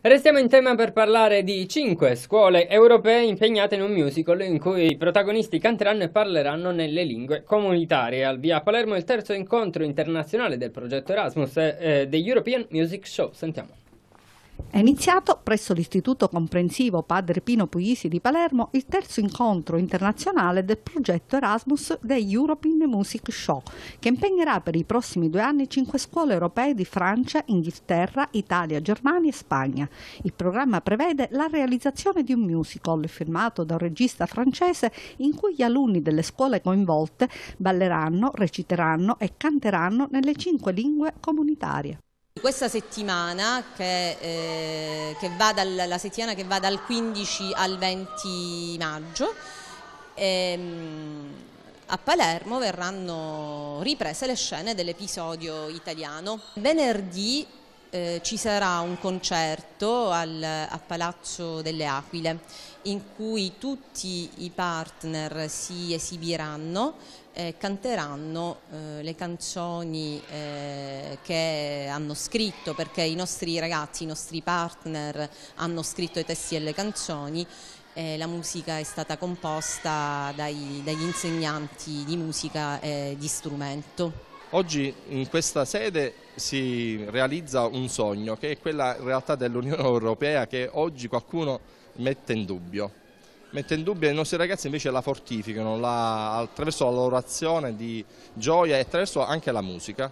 Restiamo in tema per parlare di 5 scuole europee impegnate in un musical in cui i protagonisti canteranno e parleranno nelle lingue comunitarie. Al via Palermo il terzo incontro internazionale del progetto Erasmus e eh, The eh, European Music Show. Sentiamo. È iniziato presso l'Istituto Comprensivo Padre Pino Puglisi di Palermo il terzo incontro internazionale del progetto Erasmus dei European Music Show, che impegnerà per i prossimi due anni cinque scuole europee di Francia, Inghilterra, Italia, Germania e Spagna. Il programma prevede la realizzazione di un musical firmato da un regista francese in cui gli alunni delle scuole coinvolte balleranno, reciteranno e canteranno nelle cinque lingue comunitarie. Questa settimana, che, eh, che va dal, la settimana che va dal 15 al 20 maggio, ehm, a Palermo verranno riprese le scene dell'episodio italiano. Venerdì eh, ci sarà un concerto al, a Palazzo delle Aquile in cui tutti i partner si esibiranno e eh, canteranno eh, le canzoni eh, che hanno scritto perché i nostri ragazzi, i nostri partner hanno scritto i testi e le canzoni la musica è stata composta dai, dagli insegnanti di musica e di strumento. Oggi in questa sede si realizza un sogno che è quella in realtà dell'Unione Europea che oggi qualcuno mette in dubbio. Mette in dubbio e i nostri ragazzi invece la fortificano la, attraverso la loro azione di gioia e attraverso anche la musica.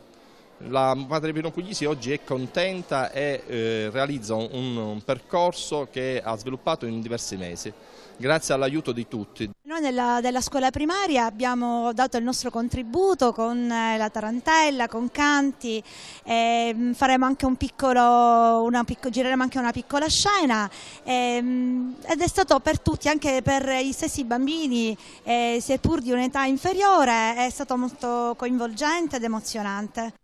La madre Pino Puglisi oggi è contenta e eh, realizza un, un percorso che ha sviluppato in diversi mesi, grazie all'aiuto di tutti. Noi nella, della scuola primaria abbiamo dato il nostro contributo con eh, la tarantella, con canti, eh, faremo anche un piccolo, una, picco, gireremo anche una piccola scena eh, ed è stato per tutti, anche per gli stessi bambini, eh, seppur di un'età inferiore, è stato molto coinvolgente ed emozionante.